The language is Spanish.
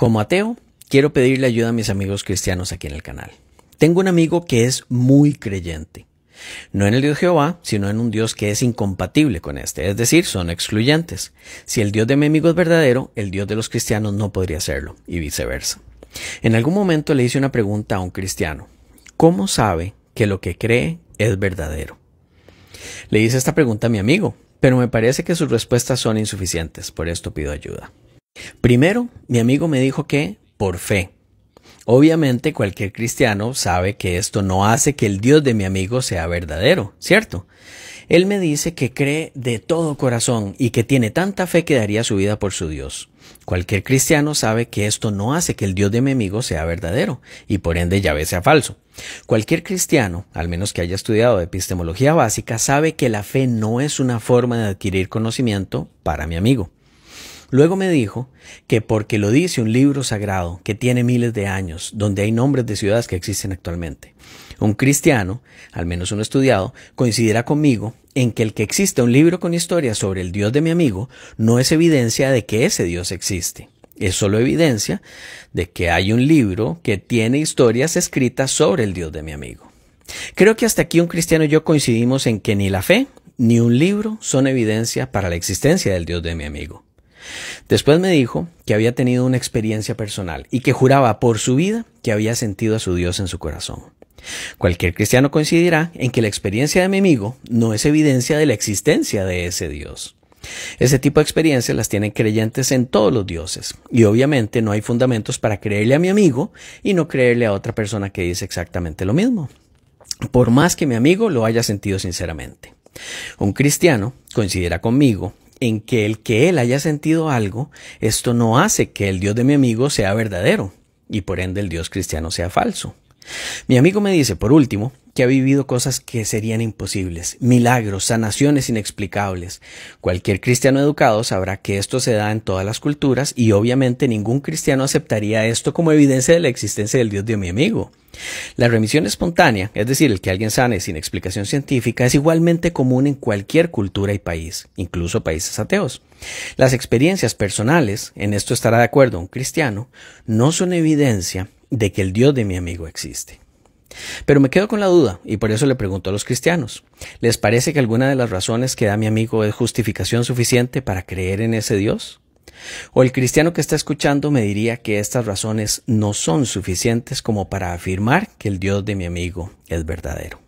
Como ateo, quiero pedirle ayuda a mis amigos cristianos aquí en el canal. Tengo un amigo que es muy creyente. No en el Dios Jehová, sino en un Dios que es incompatible con este, es decir, son excluyentes. Si el Dios de mi amigo es verdadero, el Dios de los cristianos no podría serlo, y viceversa. En algún momento le hice una pregunta a un cristiano. ¿Cómo sabe que lo que cree es verdadero? Le hice esta pregunta a mi amigo, pero me parece que sus respuestas son insuficientes, por esto pido ayuda. Primero, mi amigo me dijo que por fe. Obviamente cualquier cristiano sabe que esto no hace que el Dios de mi amigo sea verdadero, ¿cierto? Él me dice que cree de todo corazón y que tiene tanta fe que daría su vida por su Dios. Cualquier cristiano sabe que esto no hace que el Dios de mi amigo sea verdadero y por ende ya ve sea falso. Cualquier cristiano, al menos que haya estudiado epistemología básica, sabe que la fe no es una forma de adquirir conocimiento para mi amigo. Luego me dijo que porque lo dice un libro sagrado que tiene miles de años, donde hay nombres de ciudades que existen actualmente. Un cristiano, al menos uno estudiado, coincidirá conmigo en que el que exista un libro con historias sobre el Dios de mi amigo no es evidencia de que ese Dios existe. Es solo evidencia de que hay un libro que tiene historias escritas sobre el Dios de mi amigo. Creo que hasta aquí un cristiano y yo coincidimos en que ni la fe ni un libro son evidencia para la existencia del Dios de mi amigo. Después me dijo que había tenido una experiencia personal y que juraba por su vida que había sentido a su Dios en su corazón. Cualquier cristiano coincidirá en que la experiencia de mi amigo no es evidencia de la existencia de ese Dios. Ese tipo de experiencias las tienen creyentes en todos los dioses y obviamente no hay fundamentos para creerle a mi amigo y no creerle a otra persona que dice exactamente lo mismo, por más que mi amigo lo haya sentido sinceramente. Un cristiano coincidirá conmigo en que el que él haya sentido algo, esto no hace que el Dios de mi amigo sea verdadero y por ende el Dios cristiano sea falso. Mi amigo me dice, por último, que ha vivido cosas que serían imposibles, milagros, sanaciones inexplicables. Cualquier cristiano educado sabrá que esto se da en todas las culturas y obviamente ningún cristiano aceptaría esto como evidencia de la existencia del Dios de mi amigo. La remisión espontánea, es decir, el que alguien sane sin explicación científica, es igualmente común en cualquier cultura y país, incluso países ateos. Las experiencias personales, en esto estará de acuerdo un cristiano, no son evidencia de que el Dios de mi amigo existe. Pero me quedo con la duda y por eso le pregunto a los cristianos, ¿les parece que alguna de las razones que da mi amigo es justificación suficiente para creer en ese Dios? O el cristiano que está escuchando me diría que estas razones no son suficientes como para afirmar que el Dios de mi amigo es verdadero.